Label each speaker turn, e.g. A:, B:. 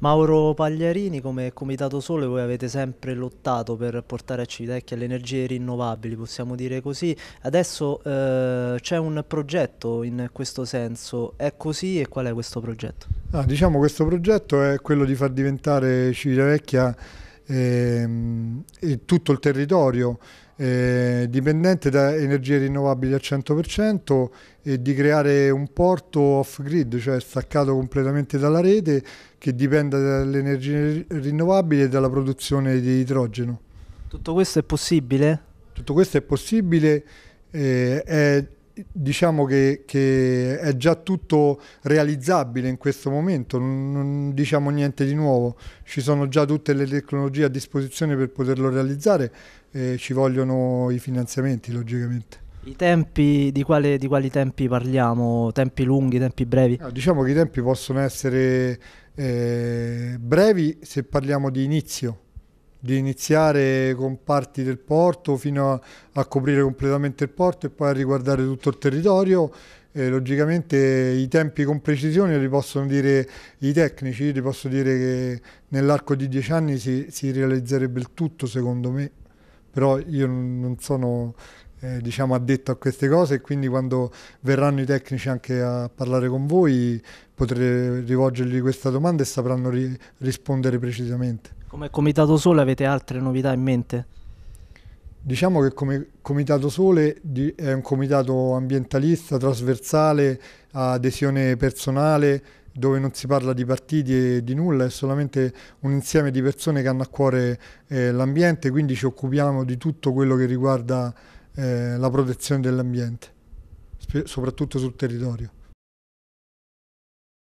A: Mauro Pagliarini, come Comitato Sole voi avete sempre lottato per portare a Civitecchia le energie rinnovabili, possiamo dire così. Adesso eh, c'è un progetto in questo senso, è così e qual è questo progetto?
B: Ah, diciamo questo progetto è quello di far diventare Civitavecchia eh, tutto il territorio eh, dipendente da energie rinnovabili al 100% e di creare un porto off-grid, cioè staccato completamente dalla rete, che dipenda dalle energie rinnovabili e dalla produzione di idrogeno. Tutto questo è possibile? Tutto questo è possibile, eh, è diciamo che, che, è già tutto realizzabile in questo momento, non, non, diciamo niente di nuovo, ci sono già tutte le tecnologie a disposizione per poterlo realizzare e ci vogliono i finanziamenti logicamente. I tempi, di, quale, di quali tempi parliamo? Tempi lunghi, tempi brevi? No, diciamo che i tempi possono essere eh, brevi se parliamo di inizio, di iniziare con parti del porto fino a, a, coprire completamente il porto e poi a riguardare tutto il territorio. E, eh, logicamente i tempi con precisione li possono dire i tecnici, li posso dire che nell'arco di dieci anni si, si, realizzerebbe il tutto secondo me, però io non sono eh, diciamo addetto a queste cose e quindi quando verranno i tecnici anche a parlare con voi potrete rivolgergli questa domanda e sapranno ri rispondere precisamente. Come Comitato Sole avete altre novità in mente? Diciamo che come Comitato Sole è un comitato ambientalista, trasversale, a adesione personale, dove non si parla di partiti e di nulla, è solamente un insieme di persone che hanno a cuore eh, l'ambiente, quindi ci occupiamo di tutto quello che riguarda eh, la protezione dell'ambiente, soprattutto sul territorio.